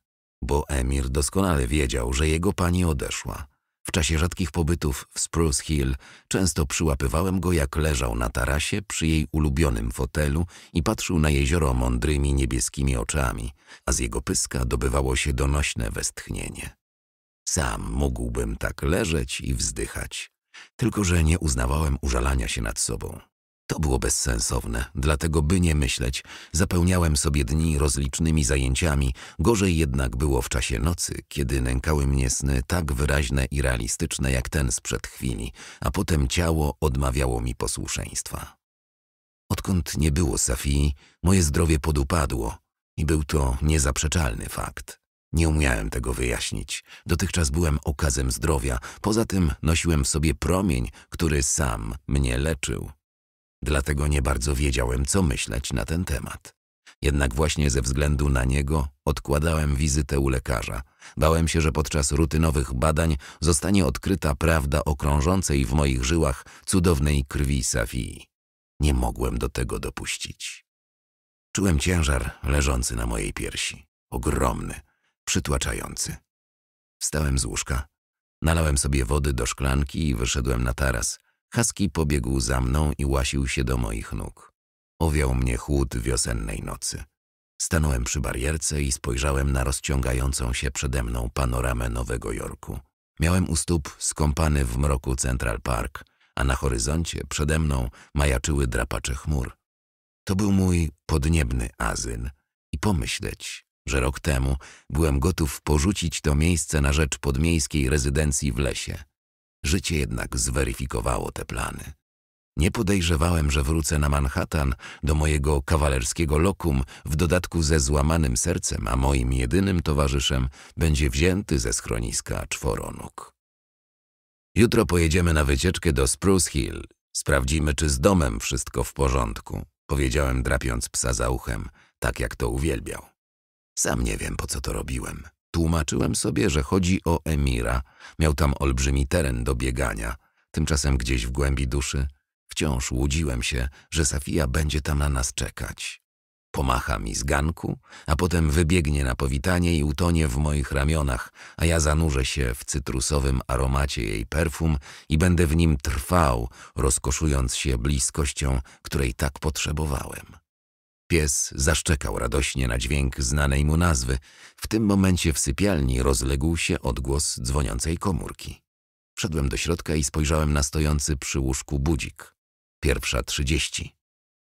bo Emir doskonale wiedział, że jego pani odeszła. W czasie rzadkich pobytów w Spruce Hill często przyłapywałem go, jak leżał na tarasie przy jej ulubionym fotelu i patrzył na jezioro mądrymi niebieskimi oczami, a z jego pyska dobywało się donośne westchnienie. Sam mógłbym tak leżeć i wzdychać, tylko że nie uznawałem użalania się nad sobą. To było bezsensowne, dlatego by nie myśleć, zapełniałem sobie dni rozlicznymi zajęciami, gorzej jednak było w czasie nocy, kiedy nękały mnie sny tak wyraźne i realistyczne jak ten sprzed chwili, a potem ciało odmawiało mi posłuszeństwa. Odkąd nie było Safii, moje zdrowie podupadło i był to niezaprzeczalny fakt. Nie umiałem tego wyjaśnić. Dotychczas byłem okazem zdrowia, poza tym nosiłem w sobie promień, który sam mnie leczył dlatego nie bardzo wiedziałem, co myśleć na ten temat. Jednak właśnie ze względu na niego odkładałem wizytę u lekarza. Bałem się, że podczas rutynowych badań zostanie odkryta prawda o krążącej w moich żyłach cudownej krwi Safii. Nie mogłem do tego dopuścić. Czułem ciężar leżący na mojej piersi. Ogromny, przytłaczający. Wstałem z łóżka. Nalałem sobie wody do szklanki i wyszedłem na taras, Haski pobiegł za mną i łasił się do moich nóg. Owiał mnie chłód wiosennej nocy. Stanąłem przy barierce i spojrzałem na rozciągającą się przede mną panoramę Nowego Jorku. Miałem u stóp skąpany w mroku Central Park, a na horyzoncie przede mną majaczyły drapacze chmur. To był mój podniebny azyl i pomyśleć, że rok temu byłem gotów porzucić to miejsce na rzecz podmiejskiej rezydencji w lesie – Życie jednak zweryfikowało te plany. Nie podejrzewałem, że wrócę na Manhattan do mojego kawalerskiego lokum, w dodatku ze złamanym sercem, a moim jedynym towarzyszem będzie wzięty ze schroniska czworonóg. Jutro pojedziemy na wycieczkę do Spruce Hill. Sprawdzimy, czy z domem wszystko w porządku, powiedziałem drapiąc psa za uchem, tak jak to uwielbiał. Sam nie wiem, po co to robiłem. Tłumaczyłem sobie, że chodzi o Emira. Miał tam olbrzymi teren do biegania. Tymczasem gdzieś w głębi duszy wciąż łudziłem się, że Safia będzie tam na nas czekać. Pomacha mi z ganku, a potem wybiegnie na powitanie i utonie w moich ramionach, a ja zanurzę się w cytrusowym aromacie jej perfum i będę w nim trwał, rozkoszując się bliskością, której tak potrzebowałem. Pies zaszczekał radośnie na dźwięk znanej mu nazwy. W tym momencie w sypialni rozległ się odgłos dzwoniącej komórki. Wszedłem do środka i spojrzałem na stojący przy łóżku budzik. Pierwsza trzydzieści.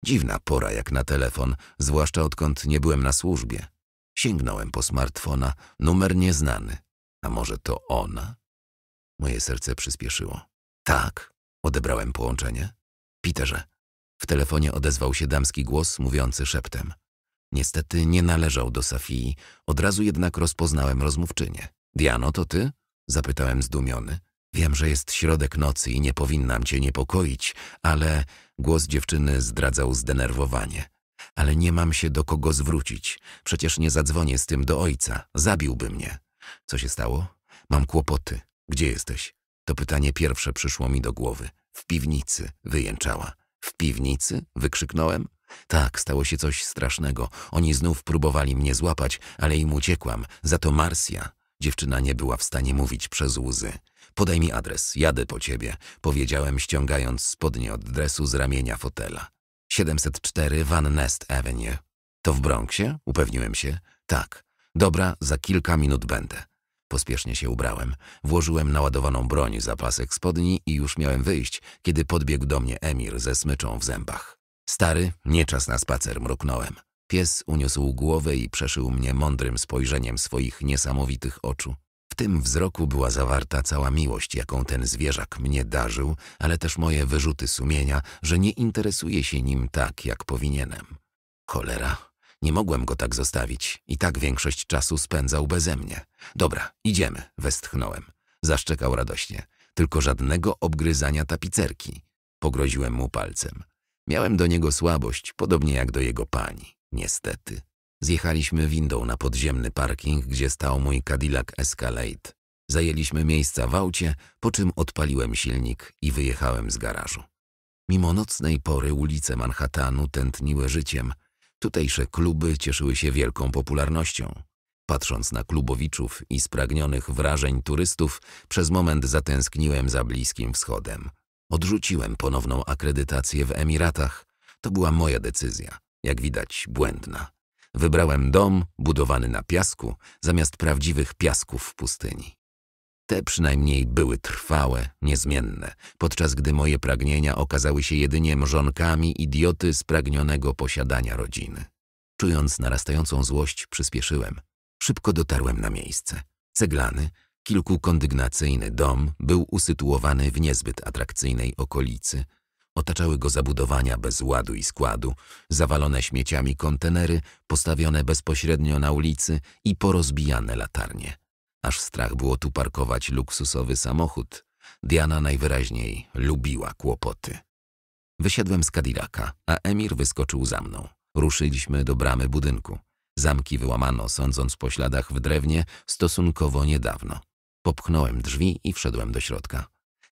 Dziwna pora jak na telefon, zwłaszcza odkąd nie byłem na służbie. Sięgnąłem po smartfona, numer nieznany. A może to ona? Moje serce przyspieszyło. Tak, odebrałem połączenie. Peterze, w telefonie odezwał się damski głos mówiący szeptem. Niestety nie należał do Safii, od razu jednak rozpoznałem rozmówczynię. Diano, to ty? Zapytałem zdumiony. Wiem, że jest środek nocy i nie powinnam cię niepokoić, ale głos dziewczyny zdradzał zdenerwowanie. Ale nie mam się do kogo zwrócić. Przecież nie zadzwonię z tym do ojca. Zabiłby mnie. Co się stało? Mam kłopoty. Gdzie jesteś? To pytanie pierwsze przyszło mi do głowy. W piwnicy, wyjęczała. W piwnicy? wykrzyknąłem. Tak, stało się coś strasznego. Oni znów próbowali mnie złapać, ale im uciekłam. Za to Marsja. Dziewczyna nie była w stanie mówić przez łzy. Podaj mi adres, jadę po ciebie, powiedziałem, ściągając spodnie od dresu z ramienia fotela. 704 Van Nest Avenue. To w Bronxie? Upewniłem się. Tak. Dobra, za kilka minut będę. Pospiesznie się ubrałem. Włożyłem naładowaną broń za pasek spodni i już miałem wyjść, kiedy podbiegł do mnie Emir ze smyczą w zębach. Stary, nie czas na spacer, mruknąłem. Pies uniósł głowę i przeszył mnie mądrym spojrzeniem swoich niesamowitych oczu. W tym wzroku była zawarta cała miłość, jaką ten zwierzak mnie darzył, ale też moje wyrzuty sumienia, że nie interesuje się nim tak, jak powinienem. Cholera, nie mogłem go tak zostawić. I tak większość czasu spędzał beze mnie. Dobra, idziemy, westchnąłem. Zaszczekał radośnie. Tylko żadnego obgryzania tapicerki. Pogroziłem mu palcem. Miałem do niego słabość, podobnie jak do jego pani. Niestety. Zjechaliśmy windą na podziemny parking, gdzie stał mój Cadillac Escalade. Zajęliśmy miejsca w aucie, po czym odpaliłem silnik i wyjechałem z garażu. Mimo nocnej pory ulice Manhattanu tętniły życiem, Tutejsze kluby cieszyły się wielką popularnością. Patrząc na klubowiczów i spragnionych wrażeń turystów, przez moment zatęskniłem za Bliskim Wschodem. Odrzuciłem ponowną akredytację w Emiratach. To była moja decyzja, jak widać błędna. Wybrałem dom budowany na piasku zamiast prawdziwych piasków w pustyni. Te przynajmniej były trwałe, niezmienne, podczas gdy moje pragnienia okazały się jedynie mrzonkami idioty spragnionego posiadania rodziny. Czując narastającą złość, przyspieszyłem. Szybko dotarłem na miejsce. Ceglany, kilkukondygnacyjny dom był usytuowany w niezbyt atrakcyjnej okolicy. Otaczały go zabudowania bez ładu i składu, zawalone śmieciami kontenery, postawione bezpośrednio na ulicy i porozbijane latarnie. Aż strach było tu parkować luksusowy samochód. Diana najwyraźniej lubiła kłopoty. Wysiadłem z Kadilaka, a Emir wyskoczył za mną. Ruszyliśmy do bramy budynku. Zamki wyłamano, sądząc po śladach w drewnie, stosunkowo niedawno. Popchnąłem drzwi i wszedłem do środka.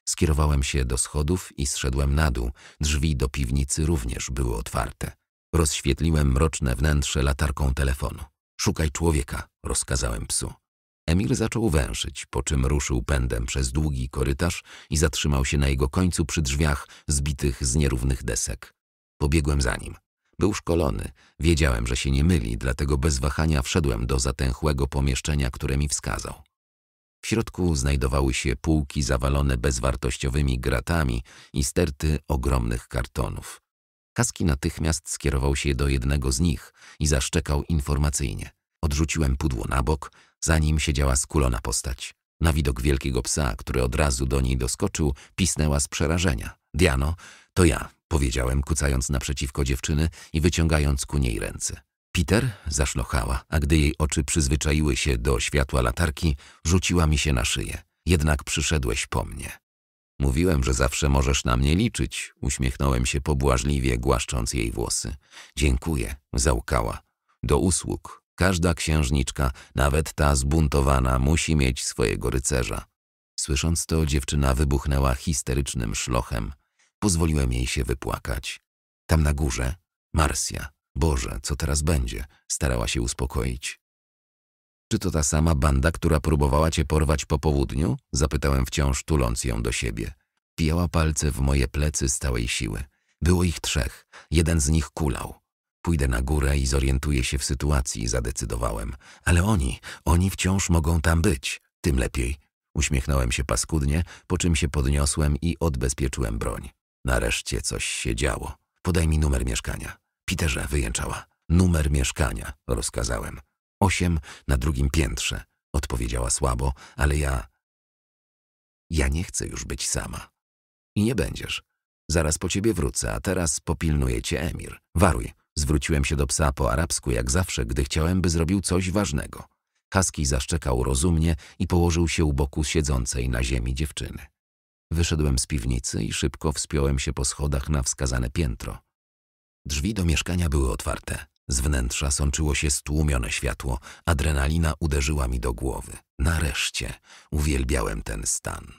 Skierowałem się do schodów i zszedłem na dół. Drzwi do piwnicy również były otwarte. Rozświetliłem mroczne wnętrze latarką telefonu. Szukaj człowieka, rozkazałem psu. Emil zaczął węszyć, po czym ruszył pędem przez długi korytarz i zatrzymał się na jego końcu przy drzwiach zbitych z nierównych desek. Pobiegłem za nim. Był szkolony, wiedziałem, że się nie myli, dlatego bez wahania wszedłem do zatęchłego pomieszczenia, które mi wskazał. W środku znajdowały się półki zawalone bezwartościowymi gratami i sterty ogromnych kartonów. Kaski natychmiast skierował się do jednego z nich i zaszczekał informacyjnie. Odrzuciłem pudło na bok, za nim siedziała skulona postać. Na widok wielkiego psa, który od razu do niej doskoczył, pisnęła z przerażenia. Diano, to ja, powiedziałem, kucając naprzeciwko dziewczyny i wyciągając ku niej ręce. Peter zaszlochała, a gdy jej oczy przyzwyczaiły się do światła latarki, rzuciła mi się na szyję. Jednak przyszedłeś po mnie. Mówiłem, że zawsze możesz na mnie liczyć, uśmiechnąłem się pobłażliwie, głaszcząc jej włosy. Dziękuję, załkała. Do usług, Każda księżniczka, nawet ta zbuntowana, musi mieć swojego rycerza. Słysząc to, dziewczyna wybuchnęła histerycznym szlochem. Pozwoliłem jej się wypłakać. Tam na górze, Marsja, Boże, co teraz będzie? Starała się uspokoić. Czy to ta sama banda, która próbowała cię porwać po południu? Zapytałem wciąż, tuląc ją do siebie. Pijała palce w moje plecy z całej siły. Było ich trzech. Jeden z nich kulał. Pójdę na górę i zorientuję się w sytuacji, zadecydowałem. Ale oni, oni wciąż mogą tam być. Tym lepiej. Uśmiechnąłem się paskudnie, po czym się podniosłem i odbezpieczyłem broń. Nareszcie coś się działo. Podaj mi numer mieszkania. Piterze wyjęczała. Numer mieszkania, rozkazałem. Osiem na drugim piętrze, odpowiedziała słabo, ale ja... Ja nie chcę już być sama. I nie będziesz. Zaraz po ciebie wrócę, a teraz popilnuje cię Emir. Waruj, Zwróciłem się do psa po arabsku jak zawsze, gdy chciałem, by zrobił coś ważnego. Husky zaszczekał rozumnie i położył się u boku siedzącej na ziemi dziewczyny. Wyszedłem z piwnicy i szybko wspiąłem się po schodach na wskazane piętro. Drzwi do mieszkania były otwarte. Z wnętrza sączyło się stłumione światło. Adrenalina uderzyła mi do głowy. Nareszcie uwielbiałem ten stan.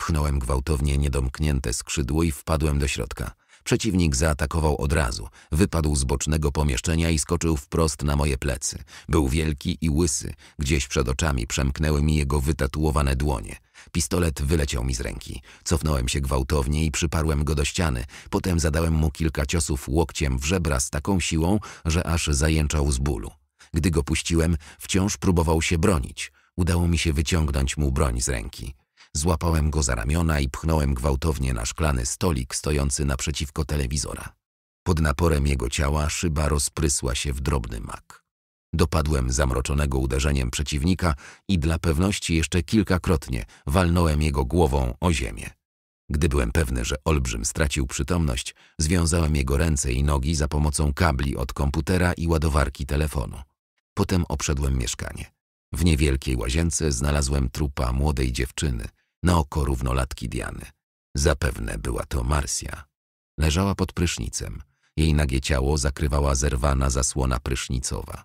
Pchnąłem gwałtownie niedomknięte skrzydło i wpadłem do środka – Przeciwnik zaatakował od razu. Wypadł z bocznego pomieszczenia i skoczył wprost na moje plecy. Był wielki i łysy. Gdzieś przed oczami przemknęły mi jego wytatuowane dłonie. Pistolet wyleciał mi z ręki. Cofnąłem się gwałtownie i przyparłem go do ściany. Potem zadałem mu kilka ciosów łokciem w żebra z taką siłą, że aż zajęczał z bólu. Gdy go puściłem, wciąż próbował się bronić. Udało mi się wyciągnąć mu broń z ręki. Złapałem go za ramiona i pchnąłem gwałtownie na szklany stolik stojący naprzeciwko telewizora. Pod naporem jego ciała szyba rozprysła się w drobny mak. Dopadłem zamroczonego uderzeniem przeciwnika i dla pewności jeszcze kilkakrotnie walnąłem jego głową o ziemię. Gdy byłem pewny, że olbrzym stracił przytomność, związałem jego ręce i nogi za pomocą kabli od komputera i ładowarki telefonu. Potem obszedłem mieszkanie. W niewielkiej łazience znalazłem trupa młodej dziewczyny, na oko równolatki Diany. Zapewne była to Marsja. Leżała pod prysznicem. Jej nagie ciało zakrywała zerwana zasłona prysznicowa.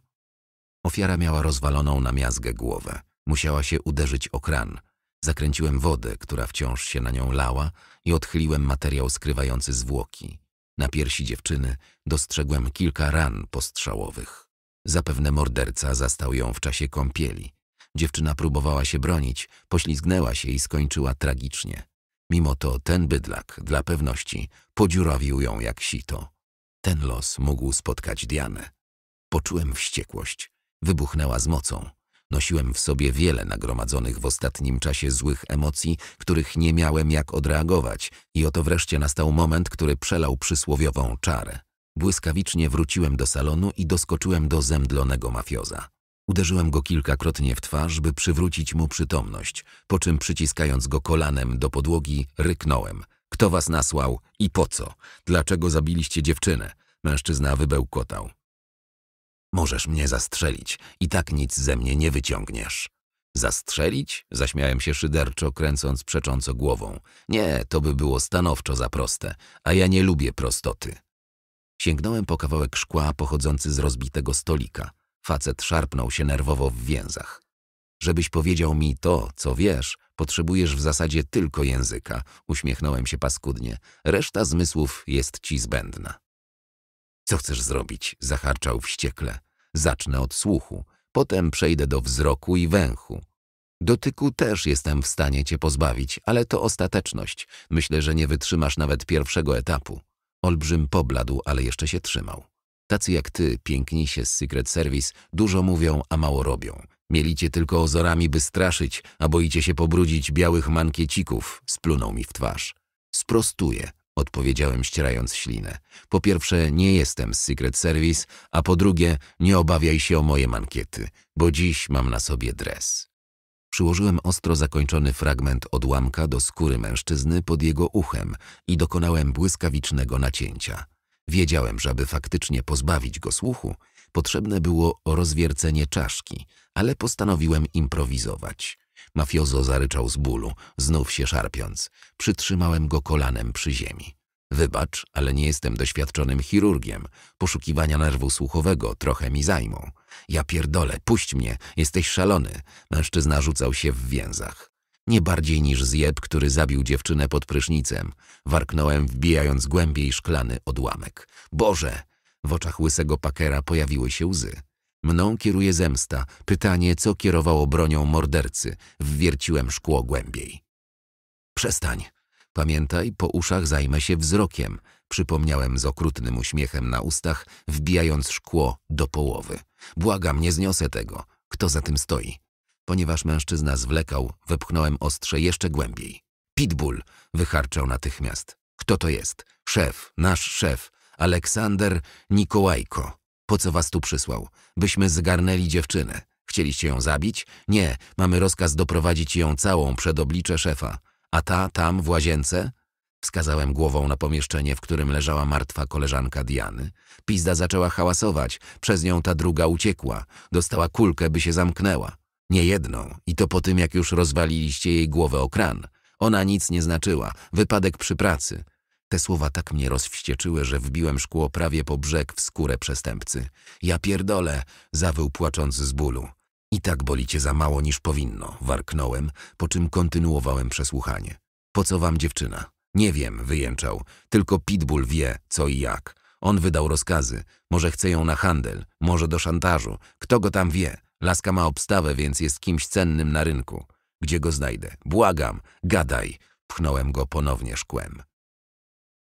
Ofiara miała rozwaloną na miazgę głowę. Musiała się uderzyć o kran. Zakręciłem wodę, która wciąż się na nią lała i odchyliłem materiał skrywający zwłoki. Na piersi dziewczyny dostrzegłem kilka ran postrzałowych. Zapewne morderca zastał ją w czasie kąpieli. Dziewczyna próbowała się bronić, poślizgnęła się i skończyła tragicznie. Mimo to ten bydlak, dla pewności, podziurawił ją jak sito. Ten los mógł spotkać Dianę. Poczułem wściekłość. Wybuchnęła z mocą. Nosiłem w sobie wiele nagromadzonych w ostatnim czasie złych emocji, których nie miałem jak odreagować i oto wreszcie nastał moment, który przelał przysłowiową czarę. Błyskawicznie wróciłem do salonu i doskoczyłem do zemdlonego mafioza. Uderzyłem go kilkakrotnie w twarz, by przywrócić mu przytomność, po czym przyciskając go kolanem do podłogi, ryknąłem. Kto was nasłał i po co? Dlaczego zabiliście dziewczynę? Mężczyzna wybełkotał. Możesz mnie zastrzelić i tak nic ze mnie nie wyciągniesz. Zastrzelić? Zaśmiałem się szyderczo, kręcąc przecząco głową. Nie, to by było stanowczo za proste, a ja nie lubię prostoty. Sięgnąłem po kawałek szkła pochodzący z rozbitego stolika. Facet szarpnął się nerwowo w więzach. Żebyś powiedział mi to, co wiesz, potrzebujesz w zasadzie tylko języka. Uśmiechnąłem się paskudnie. Reszta zmysłów jest ci zbędna. Co chcesz zrobić? Zaharczał wściekle. Zacznę od słuchu. Potem przejdę do wzroku i węchu. Dotyku też jestem w stanie cię pozbawić, ale to ostateczność. Myślę, że nie wytrzymasz nawet pierwszego etapu. Olbrzym pobladł, ale jeszcze się trzymał. Tacy jak ty, piękni się z Secret Service, dużo mówią, a mało robią. Mielicie tylko ozorami, by straszyć, a boicie się pobrudzić białych mankiecików, splunął mi w twarz. Sprostuję, odpowiedziałem ścierając ślinę. Po pierwsze, nie jestem z Secret Service, a po drugie, nie obawiaj się o moje mankiety, bo dziś mam na sobie dres. Przyłożyłem ostro zakończony fragment odłamka do skóry mężczyzny pod jego uchem i dokonałem błyskawicznego nacięcia. Wiedziałem, że aby faktycznie pozbawić go słuchu, potrzebne było rozwiercenie czaszki, ale postanowiłem improwizować. Mafiozo zaryczał z bólu, znów się szarpiąc. Przytrzymałem go kolanem przy ziemi. Wybacz, ale nie jestem doświadczonym chirurgiem. Poszukiwania nerwu słuchowego trochę mi zajmą. Ja pierdolę, puść mnie, jesteś szalony. Mężczyzna rzucał się w więzach. Nie bardziej niż zjeb, który zabił dziewczynę pod prysznicem. Warknąłem, wbijając głębiej szklany odłamek. Boże! W oczach łysego pakera pojawiły się łzy. Mną kieruje zemsta. Pytanie, co kierowało bronią mordercy. Wwierciłem szkło głębiej. Przestań. Pamiętaj, po uszach zajmę się wzrokiem. Przypomniałem z okrutnym uśmiechem na ustach, wbijając szkło do połowy. Błagam, nie zniosę tego. Kto za tym stoi? Ponieważ mężczyzna zwlekał, wepchnąłem ostrze jeszcze głębiej. Pitbull! wycharczał natychmiast. Kto to jest? Szef, nasz szef, Aleksander Nikołajko. Po co was tu przysłał? Byśmy zgarnęli dziewczynę. Chcieliście ją zabić? Nie, mamy rozkaz doprowadzić ją całą przed oblicze szefa. A ta tam w łazience? Wskazałem głową na pomieszczenie, w którym leżała martwa koleżanka Diany. Pizda zaczęła hałasować, przez nią ta druga uciekła. Dostała kulkę, by się zamknęła. Nie jedną, i to po tym, jak już rozwaliliście jej głowę o kran. Ona nic nie znaczyła, wypadek przy pracy. Te słowa tak mnie rozwścieczyły, że wbiłem szkło prawie po brzeg w skórę przestępcy. Ja pierdolę, zawył płacząc z bólu. I tak boli cię za mało niż powinno, warknąłem, po czym kontynuowałem przesłuchanie. Po co wam dziewczyna? Nie wiem, wyjęczał. Tylko Pitbull wie, co i jak. On wydał rozkazy. Może chce ją na handel, może do szantażu. Kto go tam wie? Laska ma obstawę, więc jest kimś cennym na rynku. Gdzie go znajdę? Błagam, gadaj. Pchnąłem go ponownie szkłem.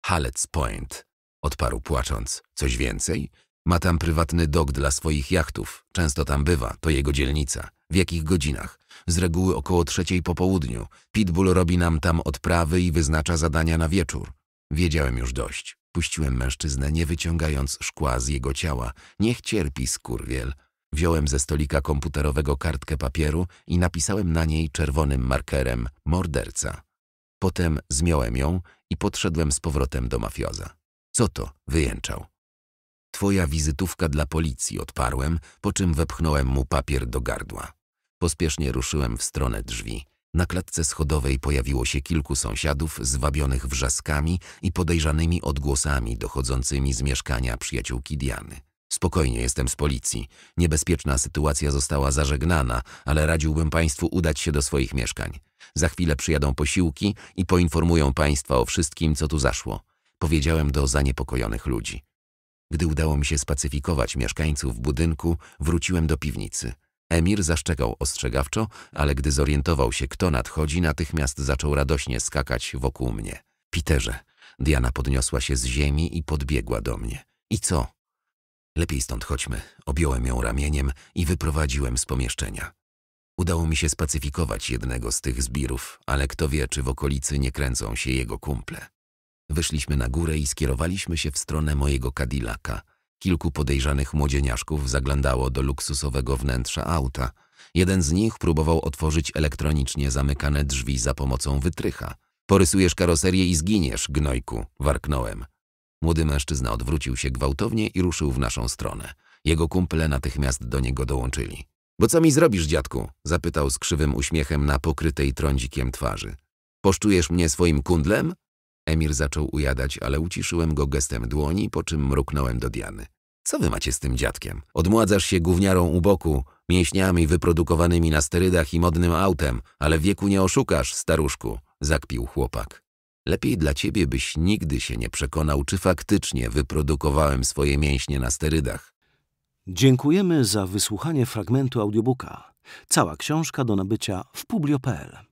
Hallet's Point, odparł płacząc. Coś więcej? Ma tam prywatny dok dla swoich jachtów. Często tam bywa, to jego dzielnica. W jakich godzinach? Z reguły około trzeciej po południu. Pitbull robi nam tam odprawy i wyznacza zadania na wieczór. Wiedziałem już dość. Puściłem mężczyznę, nie wyciągając szkła z jego ciała. Niech cierpi skurwiel. Wziąłem ze stolika komputerowego kartkę papieru i napisałem na niej czerwonym markerem morderca. Potem zmiąłem ją i podszedłem z powrotem do mafioza. Co to? Wyjęczał. Twoja wizytówka dla policji, odparłem, po czym wepchnąłem mu papier do gardła. Pospiesznie ruszyłem w stronę drzwi. Na klatce schodowej pojawiło się kilku sąsiadów zwabionych wrzaskami i podejrzanymi odgłosami dochodzącymi z mieszkania przyjaciółki Diany. Spokojnie jestem z policji. Niebezpieczna sytuacja została zażegnana, ale radziłbym Państwu udać się do swoich mieszkań. Za chwilę przyjadą posiłki i poinformują Państwa o wszystkim, co tu zaszło. Powiedziałem do zaniepokojonych ludzi. Gdy udało mi się spacyfikować mieszkańców budynku, wróciłem do piwnicy. Emir zaszczekał ostrzegawczo, ale gdy zorientował się, kto nadchodzi, natychmiast zaczął radośnie skakać wokół mnie. Piterze. Diana podniosła się z ziemi i podbiegła do mnie. I co? Lepiej stąd chodźmy. Objąłem ją ramieniem i wyprowadziłem z pomieszczenia. Udało mi się spacyfikować jednego z tych zbirów, ale kto wie, czy w okolicy nie kręcą się jego kumple. Wyszliśmy na górę i skierowaliśmy się w stronę mojego Cadillac'a. Kilku podejrzanych młodzieniaszków zaglądało do luksusowego wnętrza auta. Jeden z nich próbował otworzyć elektronicznie zamykane drzwi za pomocą wytrycha. Porysujesz karoserię i zginiesz, gnojku, warknąłem. Młody mężczyzna odwrócił się gwałtownie i ruszył w naszą stronę. Jego kumple natychmiast do niego dołączyli. Bo co mi zrobisz, dziadku? zapytał z krzywym uśmiechem na pokrytej trądzikiem twarzy. Poszczujesz mnie swoim kundlem? Emir zaczął ujadać, ale uciszyłem go gestem dłoni, po czym mruknąłem do Diany. Co wy macie z tym dziadkiem? Odmładzasz się gówniarą u boku, mięśniami wyprodukowanymi na sterydach i modnym autem, ale wieku nie oszukasz, staruszku, zakpił chłopak. Lepiej dla ciebie, byś nigdy się nie przekonał, czy faktycznie wyprodukowałem swoje mięśnie na sterydach. Dziękujemy za wysłuchanie fragmentu audiobooka. Cała książka do nabycia w publio.pl.